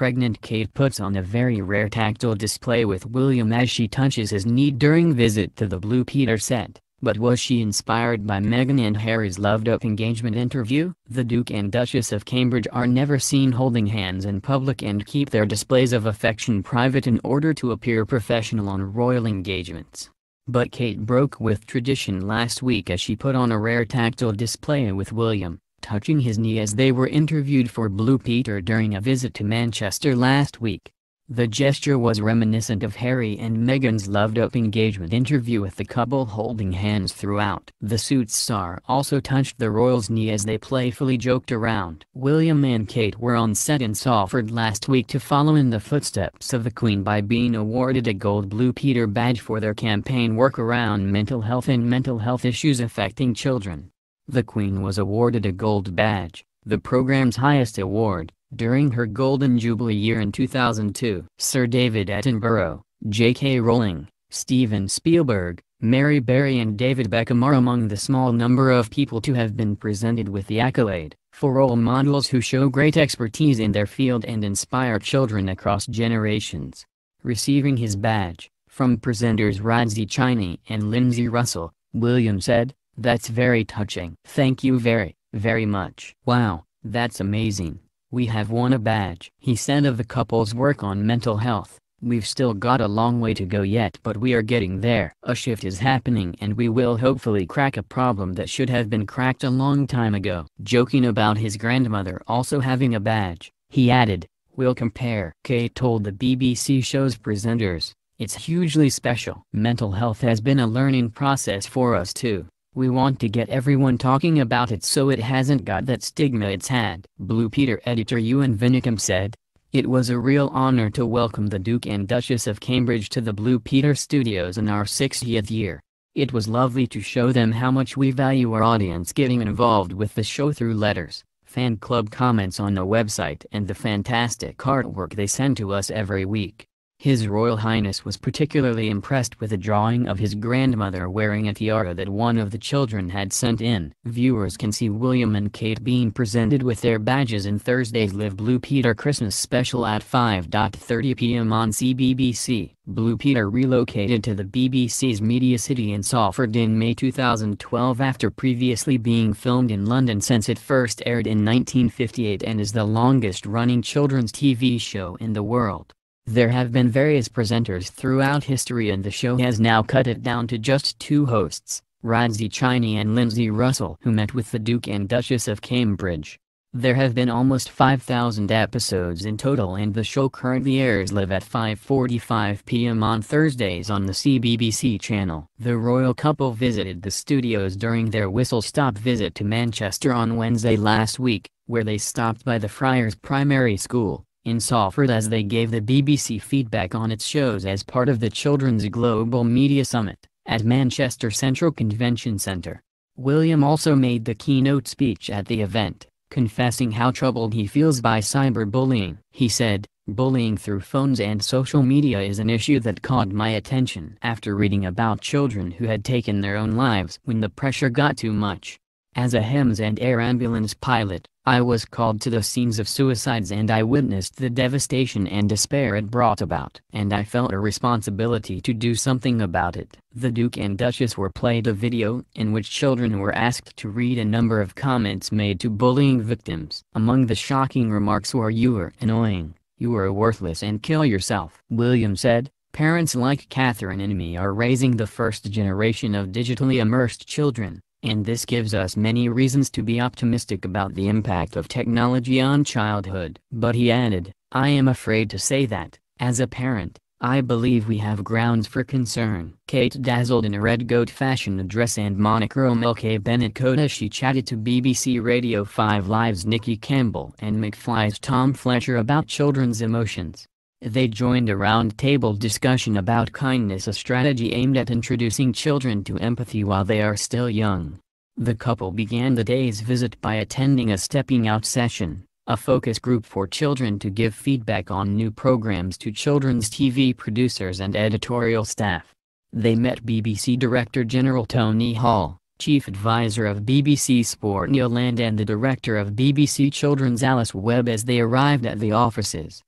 pregnant Kate puts on a very rare tactile display with William as she touches his knee during visit to the Blue Peter set. But was she inspired by Meghan and Harry's loved-up engagement interview? The Duke and Duchess of Cambridge are never seen holding hands in public and keep their displays of affection private in order to appear professional on royal engagements. But Kate broke with tradition last week as she put on a rare tactile display with William, touching his knee as they were interviewed for Blue Peter during a visit to Manchester last week. The gesture was reminiscent of Harry and Meghan's loved-up engagement interview with the couple holding hands throughout. The suit's star also touched the royals' knee as they playfully joked around. William and Kate were on set in Salford last week to follow in the footsteps of the Queen by being awarded a gold Blue Peter badge for their campaign work around mental health and mental health issues affecting children. The Queen was awarded a Gold Badge, the program's highest award, during her Golden Jubilee year in 2002. Sir David Attenborough, J.K. Rowling, Steven Spielberg, Mary Berry and David Beckham are among the small number of people to have been presented with the accolade, for role models who show great expertise in their field and inspire children across generations. Receiving his badge, from presenters Radzi Cheney and Lindsay Russell, William said, that's very touching. Thank you very, very much. Wow, that's amazing. We have won a badge. He said of the couple's work on mental health, we've still got a long way to go yet but we are getting there. A shift is happening and we will hopefully crack a problem that should have been cracked a long time ago. Joking about his grandmother also having a badge, he added, we'll compare. Kay told the BBC show's presenters, it's hugely special. Mental health has been a learning process for us too. We want to get everyone talking about it so it hasn't got that stigma it's had. Blue Peter editor Ewan Vinicum said, It was a real honor to welcome the Duke and Duchess of Cambridge to the Blue Peter Studios in our 60th year. It was lovely to show them how much we value our audience getting involved with the show through letters, fan club comments on the website and the fantastic artwork they send to us every week. His Royal Highness was particularly impressed with a drawing of his grandmother wearing a tiara that one of the children had sent in. Viewers can see William and Kate being presented with their badges in Thursday's Live Blue Peter Christmas special at 5.30 p.m. on CBBC. Blue Peter relocated to the BBC's Media City in Salford in May 2012 after previously being filmed in London since it first aired in 1958 and is the longest-running children's TV show in the world. There have been various presenters throughout history and the show has now cut it down to just two hosts, Radzi Cheney and Lindsay Russell who met with the Duke and Duchess of Cambridge. There have been almost 5,000 episodes in total and the show currently airs live at 5.45 p.m. on Thursdays on the CBBC channel. The royal couple visited the studios during their whistle-stop visit to Manchester on Wednesday last week, where they stopped by the Friars Primary School in Salford as they gave the BBC feedback on its shows as part of the Children's Global Media Summit, at Manchester Central Convention Centre. William also made the keynote speech at the event, confessing how troubled he feels by cyberbullying. He said, Bullying through phones and social media is an issue that caught my attention after reading about children who had taken their own lives when the pressure got too much. As a HEMS and air ambulance pilot, I was called to the scenes of suicides and I witnessed the devastation and despair it brought about. And I felt a responsibility to do something about it. The Duke and Duchess were played a video in which children were asked to read a number of comments made to bullying victims. Among the shocking remarks were you are annoying, you are worthless and kill yourself. William said, Parents like Catherine and me are raising the first generation of digitally immersed children and this gives us many reasons to be optimistic about the impact of technology on childhood. But he added, I am afraid to say that, as a parent, I believe we have grounds for concern. Kate dazzled in a red goat fashion dress and monochrome LK Bennett coat as she chatted to BBC Radio 5 Live's Nikki Campbell and McFly's Tom Fletcher about children's emotions. They joined a roundtable discussion about kindness a strategy aimed at introducing children to empathy while they are still young. The couple began the day's visit by attending a stepping out session, a focus group for children to give feedback on new programs to children's TV producers and editorial staff. They met BBC Director General Tony Hall, Chief Advisor of BBC Sport Neil Land and the Director of BBC Children's Alice Webb as they arrived at the offices.